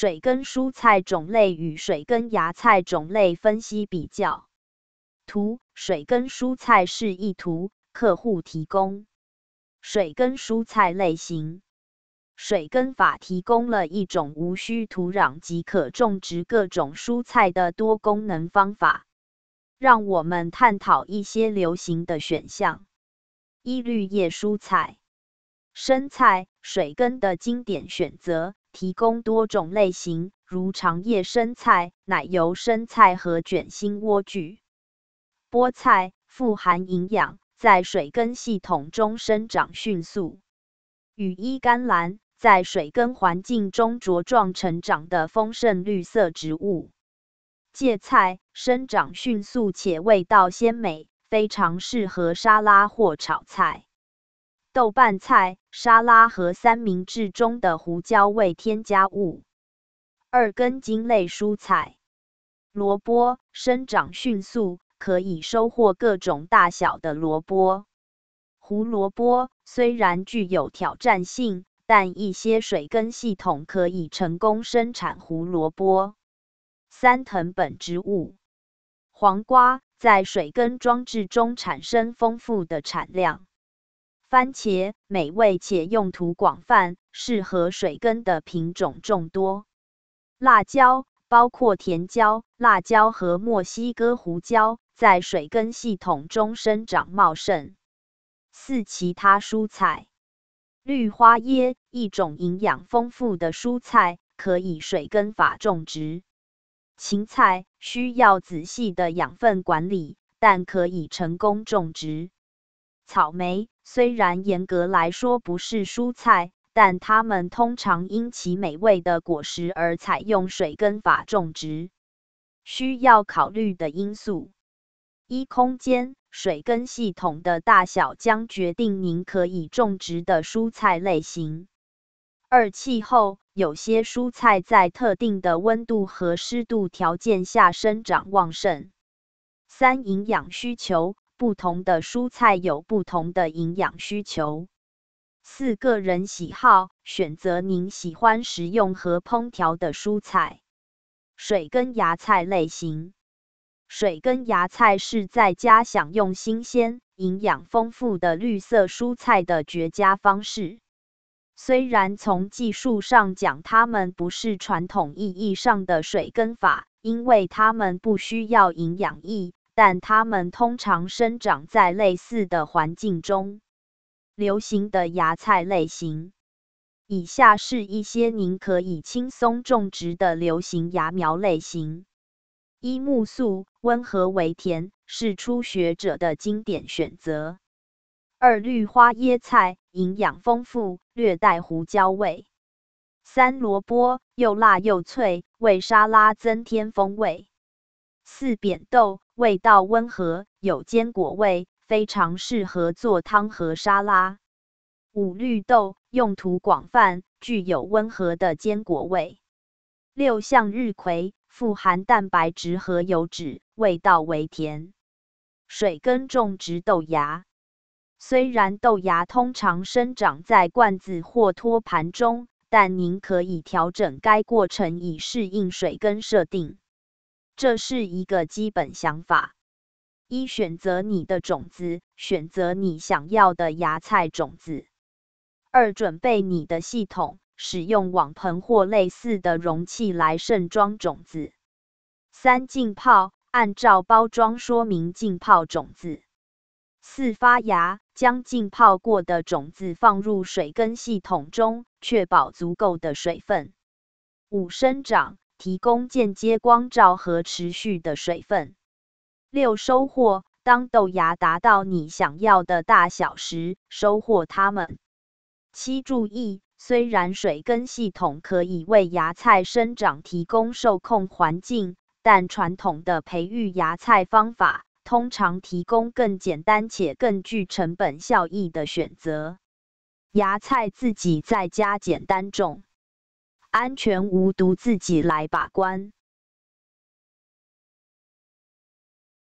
水根蔬菜种类与水根芽菜种类分析比较图，水根蔬菜示意图，客户提供。水根蔬菜类型，水根法提供了一种无需土壤即可种植各种蔬菜的多功能方法。让我们探讨一些流行的选项：一绿叶蔬菜，生菜，水根的经典选择。提供多种类型，如长叶生菜、奶油生菜和卷心莴苣。菠菜富含营养，在水根系统中生长迅速。羽衣甘蓝在水根环境中茁壮成长的丰盛绿色植物。芥菜生长迅速且味道鲜美，非常适合沙拉或炒菜。豆瓣菜沙拉和三明治中的胡椒味添加物。二根茎类蔬菜。萝卜生长迅速，可以收获各种大小的萝卜。胡萝卜虽然具有挑战性，但一些水根系统可以成功生产胡萝卜。三藤本植物。黄瓜在水根装置中产生丰富的产量。番茄美味且用途广泛，适合水根的品种众多。辣椒包括甜椒、辣椒和墨西哥胡椒，在水根系统中生长茂盛。四、其他蔬菜，绿花椰一种营养丰富的蔬菜，可以水根法种植。芹菜需要仔细的养分管理，但可以成功种植。草莓虽然严格来说不是蔬菜，但它们通常因其美味的果实而采用水耕法种植。需要考虑的因素：一、空间，水耕系统的大小将决定您可以种植的蔬菜类型；二、气候，有些蔬菜在特定的温度和湿度条件下生长旺盛；三、营养需求。不同的蔬菜有不同的营养需求，四个人喜好选择您喜欢食用和烹调的蔬菜。水根芽菜类型，水根芽菜是在家享用新鲜、营养丰富的绿色蔬菜的绝佳方式。虽然从技术上讲，它们不是传统意义上的水根法，因为它们不需要营养液。但它们通常生长在类似的环境中。流行的芽菜类型，以下是一些您可以轻松种植的流行芽苗类型：一、木素，温和微甜，是初学者的经典选择；二、绿花椰菜，营养丰富，略带胡椒味；三、萝卜，又辣又脆，为沙拉增添风味。四扁豆，味道温和，有坚果味，非常适合做汤和沙拉。五绿豆，用途广泛，具有温和的坚果味。六向日葵，富含蛋白质和油脂，味道微甜。水根种植豆芽，虽然豆芽通常生长在罐子或托盘中，但您可以调整该过程以适应水根设定。这是一个基本想法：一、选择你的种子，选择你想要的芽菜种子；二、准备你的系统，使用网盆或类似的容器来盛装种子；三、浸泡，按照包装说明浸泡种子；四、发芽，将浸泡过的种子放入水根系统中，确保足够的水分；五、生长。提供间接光照和持续的水分。六、收获。当豆芽达到你想要的大小时，收获它们。七、注意，虽然水根系统可以为芽菜生长提供受控环境，但传统的培育芽菜方法通常提供更简单且更具成本效益的选择。芽菜自己在家简单种。安全无毒，自己来把关。